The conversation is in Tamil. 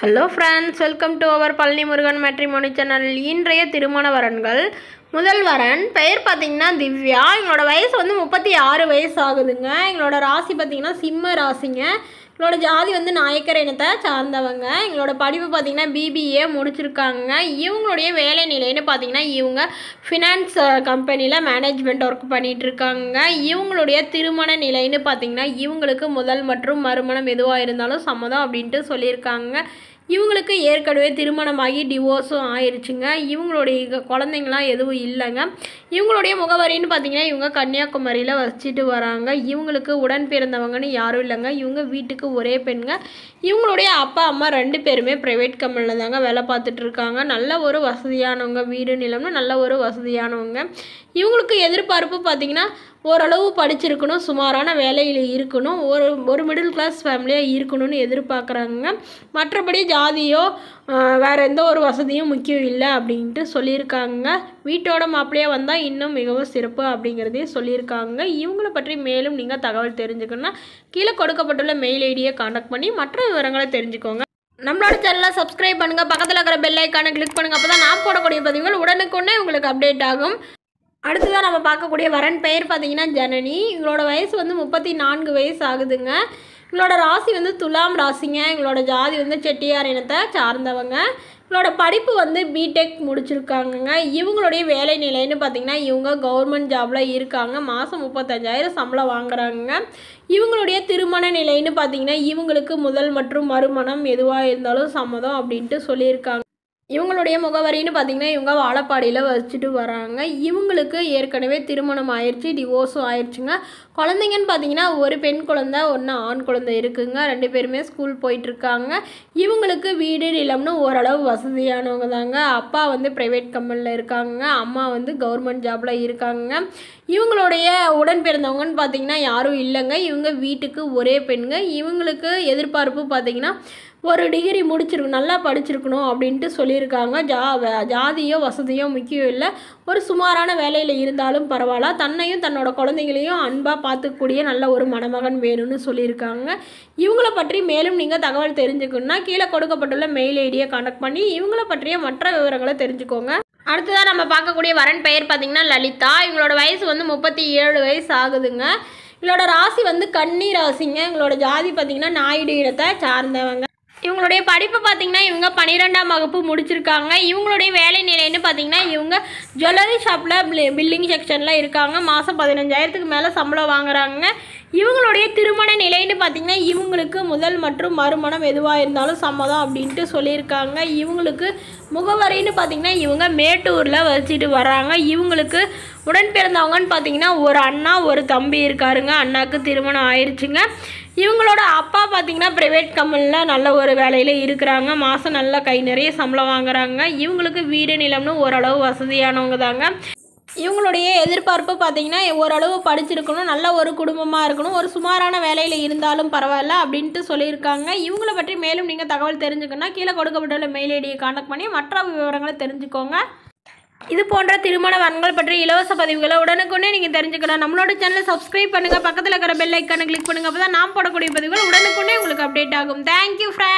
hello friends welcome to our Palani Murugan matrimony channel இன்றைய திருமண வரன்கள் முதல் வரன் பெயர் பார்த்திங்கன்னா திவ்யா எங்களோட வயசு வந்து முப்பத்தி ஆறு வயசு ஆகுதுங்க எங்களோட ராசி பார்த்தீங்கன்னா சிம்ம ராசிங்க எங்களோட ஜாதி வந்து நாயக்கர் இனத்தை சார்ந்தவங்க எங்களோட படிப்பு பார்த்திங்கன்னா பிபிஏ முடிச்சிருக்காங்க இவங்களுடைய வேலை நிலைன்னு பார்த்திங்கன்னா இவங்க ஃபினான்ஸ் கம்பெனியில் மேனேஜ்மெண்ட் ஒர்க் பண்ணிகிட்ருக்காங்க இவங்களுடைய திருமண நிலைன்னு பார்த்திங்கன்னா இவங்களுக்கு முதல் மற்றும் மறுமணம் எதுவாக இருந்தாலும் சம்மதம் அப்படின்ட்டு சொல்லியிருக்காங்க இவங்களுக்கு ஏற்கனவே திருமணமாகி டிவோர்ஸும் ஆயிடுச்சுங்க இவங்களுடைய குழந்தைங்களாம் எதுவும் இல்லைங்க இவங்களுடைய முகவரின்னு பார்த்தீங்கன்னா இவங்க கன்னியாகுமரியில் வச்சுட்டு வராங்க இவங்களுக்கு உடன் பிறந்தவங்கன்னு யாரும் இல்லைங்க இவங்க வீட்டுக்கு ஒரே பெண்ங்க இவங்களுடைய அப்பா அம்மா ரெண்டு பேருமே ப்ரைவேட் கம்பெனியில் தாங்க வேலை பார்த்துட்ருக்காங்க நல்ல ஒரு வசதியானவங்க வீடு நிலம்னு நல்ல ஒரு வசதியானவங்க இவங்களுக்கு எதிர்பார்ப்பு பார்த்திங்கன்னா ஓரளவு படிச்சிருக்கணும் சுமாரான வேலையில் இருக்கணும் ஒரு ஒரு மிடில் கிளாஸ் ஃபேமிலியாக இருக்கணும்னு எதிர்பார்க்குறாங்க மற்றபடி ஜாதியோ வேறு எந்த ஒரு வசதியும் முக்கியம் இல்லை அப்படின்ட்டு சொல்லியிருக்காங்க வீட்டோட மாப்பிள்ளையாக வந்தால் இன்னும் மிகவும் சிறப்பு அப்படிங்கிறதையும் சொல்லியிருக்காங்க இவங்களை பற்றி மேலும் நீங்கள் தகவல் தெரிஞ்சுக்கணும்னா கீழே கொடுக்கப்பட்டுள்ள மெயில் ஐடியை காண்டாக்ட் பண்ணி மற்ற விவரங்களை தெரிஞ்சுக்கோங்க நம்மளோட சேனலை சப்ஸ்கிரைப் பண்ணுங்கள் பக்கத்தில் இருக்கிற பெல் ஐக்கானை கிளிக் பண்ணுங்கள் அப்போ தான் நான் போடக்கூடிய பதிவுகள் உடனுக்குடனே உங்களுக்கு அப்டேட் ஆகும் அடுத்ததாக நம்ம பார்க்கக்கூடிய வரன் பெயர் பார்த்திங்கன்னா ஜனனி இவங்களோட வயசு வந்து முப்பத்தி நான்கு வயசு ஆகுதுங்க இவங்களோட ராசி வந்து துலாம் ராசிங்க இவங்களோட ஜாதி வந்து செட்டியார் இனத்தை சார்ந்தவங்க இவங்களோட படிப்பு வந்து பிடெக் முடிச்சிருக்காங்கங்க இவங்களுடைய வேலை நிலைன்னு பார்த்திங்கன்னா இவங்க கவர்மெண்ட் ஜாபில் இருக்காங்க மாதம் முப்பத்தஞ்சாயிரம் சம்பளம் வாங்குறாங்க இவங்களுடைய திருமண நிலைன்னு பார்த்திங்கன்னா இவங்களுக்கு முதல் மற்றும் மறுமணம் எதுவாக இருந்தாலும் சம்மதம் அப்படின்ட்டு சொல்லியிருக்காங்க இவங்களுடைய முகவரின்னு பார்த்தீங்கன்னா இவங்க வாழப்பாடியில் வச்சுட்டு வராங்க இவங்களுக்கு ஏற்கனவே திருமணம் ஆயிடுச்சு டிவோர்ஸும் ஆயிடுச்சுங்க குழந்தைங்கன்னு பார்த்தீங்கன்னா ஒரு பெண் குழந்த ஒன்று ஆண் குழந்தை இருக்குங்க ரெண்டு பேருமே ஸ்கூல் போயிட்டுருக்காங்க இவங்களுக்கு வீடு நிலம்னு ஓரளவு வசதியானவங்க தாங்க அப்பா வந்து ப்ரைவேட் கம்பெனியில் இருக்காங்க அம்மா வந்து கவர்மெண்ட் ஜாபில் இருக்காங்க இவங்களுடைய உடன் பிறந்தவங்கன்னு பார்த்தீங்கன்னா யாரும் இல்லைங்க இவங்க வீட்டுக்கு ஒரே பெண்ங்க இவங்களுக்கு எதிர்பார்ப்பு பார்த்தீங்கன்னா ஒரு டிகிரி முடிச்சிருக்கு நல்லா படிச்சிருக்கணும் அப்படின்ட்டு சொல்லியிருக்காங்க ஜா ஜாதியோ வசதியோ முக்கியம் இல்லை ஒரு சுமாரான வேலையில் இருந்தாலும் பரவாயில்ல தன்னையும் தன்னோட குழந்தைங்களையும் அன்பாக பார்த்துக்கூடிய நல்ல ஒரு மணமகன் வேணும்னு சொல்லியிருக்காங்க இவங்கள பற்றி மேலும் நீங்கள் தகவல் தெரிஞ்சுக்கணுன்னா கீழே கொடுக்கப்பட்டுள்ள மெயில் ஐடியை கனெக்ட் பண்ணி இவங்கள பற்றிய மற்ற விவரங்களை தெரிஞ்சுக்கோங்க அடுத்ததாக நம்ம பார்க்கக்கூடிய வரன் பெயர் பார்த்திங்கன்னா லலிதா இவங்களோட வயசு வந்து முப்பத்தி ஏழு வயசு ஆகுதுங்க இவங்களோட ராசி வந்து கன்னி ராசிங்க இவங்களோட ஜாதி பார்த்திங்கன்னா நாயுடு இனத்தை சார்ந்தவங்க இவங்களுடைய படிப்பு பார்த்தீங்கன்னா இவங்க பன்னிரெண்டாம் வகுப்பு முடிச்சிருக்காங்க இவங்களுடைய வேலை நிலைன்னு பார்த்தீங்கன்னா இவங்க ஜுவல்லரி ஷாப்பில் பில்லிங் செக்ஷனில் இருக்காங்க மாதம் பதினஞ்சாயிரத்துக்கு மேலே சம்பளம் வாங்குறாங்க இவங்களுடைய திருமண நிலைன்னு பார்த்திங்கன்னா இவங்களுக்கு முதல் மற்றும் மறுமணம் எதுவாக இருந்தாலும் சம்மதம் அப்படின்ட்டு சொல்லியிருக்காங்க இவங்களுக்கு முகவரின்னு பார்த்திங்கன்னா இவங்க மேட்டூரில் வச்சுட்டு வராங்க இவங்களுக்கு உடன் பிறந்தவங்கன்னு பார்த்திங்கன்னா ஒரு அண்ணா ஒரு தம்பி இருக்காருங்க அண்ணாவுக்கு திருமணம் ஆயிடுச்சுங்க இவங்களோட அப்பா பார்த்திங்கன்னா ப்ரைவேட் கம்பெனியில் நல்ல ஒரு வேலையில் இருக்கிறாங்க மாதம் நல்ல கை நிறைய சம்பளம் வாங்குறாங்க இவங்களுக்கு வீடு நிலம்னு ஓரளவு வசதியானவங்க தாங்க இவங்களுடைய எதிர்பார்ப்பு பார்த்தீங்கன்னா ஓரளவு படிச்சிருக்கணும் நல்ல ஒரு குடும்பமாக இருக்கணும் ஒரு சுமாரான வேலையில் இருந்தாலும் பரவாயில்ல அப்படின்ட்டு சொல்லியிருக்காங்க இவங்கள பற்றி மேலும் நீங்கள் தகவல் தெரிஞ்சுக்கணும்னா கீழே கொடுக்கப்பட்டுள்ள மெயில் ஐடியை கான்டாக்ட் பண்ணி மற்ற விவரங்களை தெரிஞ்சுக்கோங்க இது போன்ற திருமண வரங்கள் பற்றி இலவச பதிவுகளை உடனுக்குடனே நீங்கள் தெரிஞ்சுக்கலாம் நம்மளோட சேனலை சப்ஸ்கிரைப் பண்ணுங்கள் பக்கத்தில் இருக்கிற பெல் ஐக்கானை கிளிக் பண்ணுங்கள் அப்போ தான் நாம் போடக்கூடிய பதிவுகள் உடனுக்குடனே உங்களுக்கு அப்டேட் ஆகும் தேங்க்யூ ஃப்ரெண்ட்